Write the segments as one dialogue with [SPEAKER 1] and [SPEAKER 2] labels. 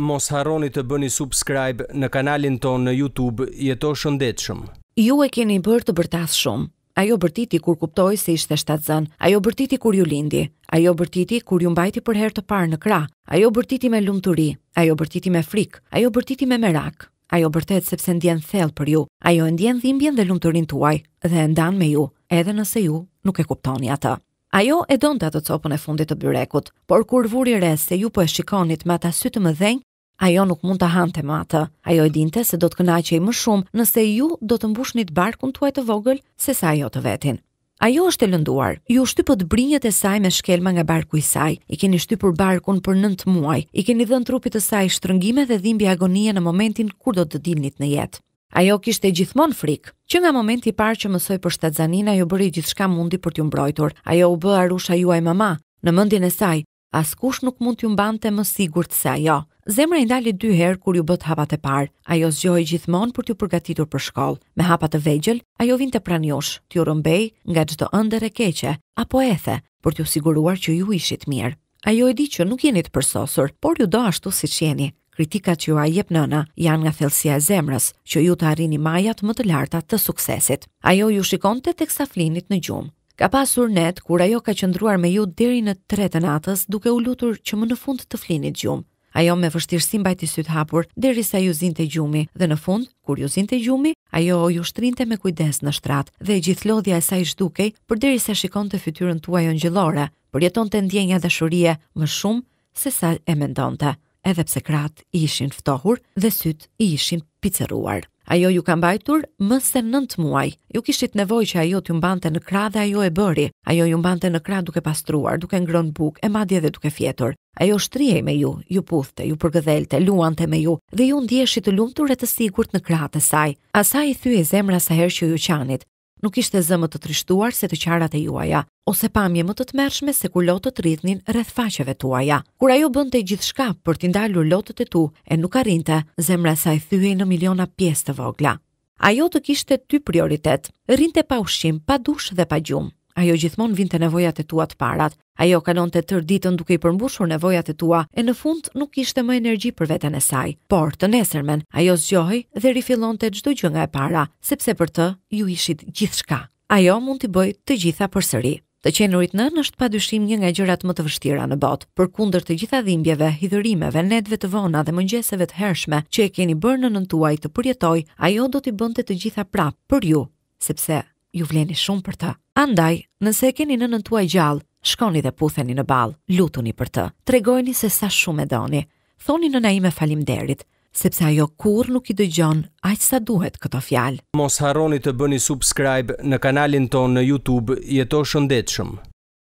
[SPEAKER 1] Mos harroni të bëni subscribe në kanalin ton në YouTube, jeto shëndetshëm. Ju e keni bërë të bërtas shumë. Ajo bërtiti kur kuptoi se ishte shtatzën, ajo bërtiti kur ju lindi, ajo bërtiti kur ju mbajti për herë të parë në krah, ajo bërtiti me lumturi, ajo bërtiti me frikë, ajo bërtiti me merak. Ajo bërtet sepse ndjen thellë për ju. Ajo e ndjen dhimbjen dhe lumturinë tuaj dhe e ndan me ju, edhe nëse ju nuk e kuptoni atë. Ajo e donte atë copën e fundit të byrekut, por kur vuri re se ju po e shikonit me ata sy të mëdhenj, ajo nuk mund ta hante më atë. Ajo e dinte se do të kënaqej më shumë nëse ju do të mbushnit barkun tuaj të vogël sesa ajo të vetin. Ajo është e lënduar. Ju shtypët brinjët e saj me shkelma nga barku i saj. I keni shtypur barkun për 9 muaj. I keni dhënë trupit të saj shtrëngime dhe dhimbje agonie në momentin kur do të dilnit në jetë. Ajo kishte gjithmonë frikë. Që nga momenti i parë që mësoi për shtatzaninë, ajo bëri gjithçka mundi për t'ju mbrojtur. Ajo u bë arusha juaj mama. Në mendjen e saj, askush nuk mund t'ju mbante më sigurt se ajo. Zemra i ndali dy herë kur ju bët hapat e parë. Ajo zgjohej gjithmonë për t'ju përgatitur për shkollë. Me hapat e vegjël, ajo vinte pranë jush, t'ju rëmbej nga çdo ëndër e keqe apo ethe, për t'ju siguruar që ju ishit mirë. Ajo e di që nuk jeni të përsosur, por ju do ashtu si jeni kritikat që ju a jep nëna janë nga thelsia e zemrës, që ju të arrini majat më të larta të suksesit. Ajo ju shikon të teksa flinit në gjumë. Ka pasur net kur ajo ka qëndruar me ju deri në tretë natës duke u lutur që më në fund të flinit gjumë. Ajo me vështirësi mbajti sytë hapur deri sa ju zinte gjumi dhe në fund, kur ju zinte gjumi, ajo ju shtrinte me kujdes në shtrat dhe gjithlodhja e saj shdukej për deri sa shikon të fytyrën tuaj ajo njëllore, përjeton të ndjenja dhe shurie më shumë se sa e mendonte edhe pse krat i ishin ftohur dhe syt i ishin piceruar. Ajo ju ka mbajtur më se 9 muaj. Ju kishit nevojë që ajo t'ju mbante në krah dhe ajo e bëri. Ajo ju mbante në krah duke pastruar, duke ngrënë bukë, e madje edhe duke fjetur. Ajo shtrihej me ju, ju puthte, ju përgëdhelte, luante me ju dhe ju ndjeheshit të lumtur e të sigurt në krahat e saj. Asaj i thye zemra sa herë që ju qanit, nuk ishte zë më të trishtuar se të qarat e juaja, ose pamje më të të mërshme se kur lotët rritnin rreth faqeve tuaja. Kur ajo bënte gjithë shka për t'indalur lotët e tu, e nuk arrinte, zemra sa e thyhej në miliona pjesë të vogla. Ajo të kishte ty prioritet, rrinte pa ushim, pa dush dhe pa gjumë. Ajo gjithmonë vinte nevojat e tua të parat, Ajo kalon të tërë ditën duke i përmbushur nevojat e tua, e në fund nuk ishte më energji për veten e saj. Por, të nesërmen, ajo zgjohi dhe rifilon të gjdo gjë nga e para, sepse për të ju ishit gjithë shka. Ajo mund të bëj të gjitha për sëri. Të qenurit nën është pa dyshim një nga gjërat më të vështira në botë, për kunder të gjitha dhimbjeve, hidërimeve, nedve të vona dhe mëngjeseve të hershme që e keni bërë në nëntuaj të përjetoj, ajo do t'i bënte të gjitha prapë për ju, sepse ju vleni shumë për të. Andaj, nëse e keni në nëntuaj gjallë, Shkoni dhe putheni në ball, lutuni për të. Tregojini se sa shumë e doni. Thoni nëna ime faleminderit, sepse ajo kurrë nuk i dëgjon aq sa duhet këto fjalë. Mos harroni të bëni subscribe në kanalin ton në YouTube, jeto shëndetshëm.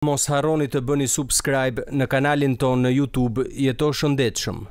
[SPEAKER 1] Mos harroni të bëni subscribe në kanalin ton në YouTube, jeto shëndetshëm.